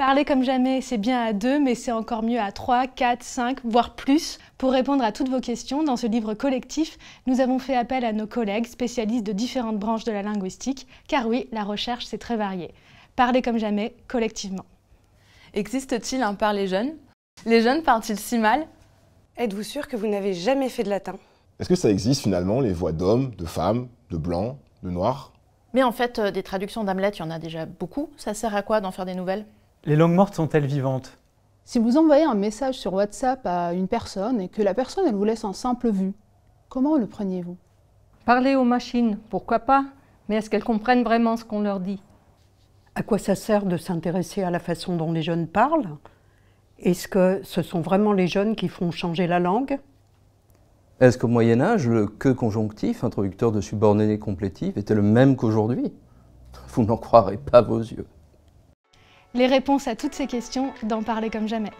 Parler comme jamais, c'est bien à deux, mais c'est encore mieux à trois, quatre, cinq, voire plus. Pour répondre à toutes vos questions, dans ce livre collectif, nous avons fait appel à nos collègues spécialistes de différentes branches de la linguistique, car oui, la recherche, c'est très varié. Parler comme jamais, collectivement. Existe-t-il un parler jeune Les jeunes parlent-ils si mal Êtes-vous sûr que vous n'avez jamais fait de latin Est-ce que ça existe finalement les voix d'hommes, de femmes, de blancs, de noirs Mais en fait, euh, des traductions d'Hamlet, il y en a déjà beaucoup. Ça sert à quoi d'en faire des nouvelles les langues mortes sont-elles vivantes Si vous envoyez un message sur WhatsApp à une personne et que la personne elle vous laisse en simple vue, comment le preniez-vous Parler aux machines, pourquoi pas, mais est-ce qu'elles comprennent vraiment ce qu'on leur dit À quoi ça sert de s'intéresser à la façon dont les jeunes parlent Est-ce que ce sont vraiment les jeunes qui font changer la langue Est-ce qu'au Moyen Âge, le que conjonctif, introducteur de subordonnées complétifs, était le même qu'aujourd'hui Vous n'en croirez pas vos yeux les réponses à toutes ces questions d'en parler comme jamais.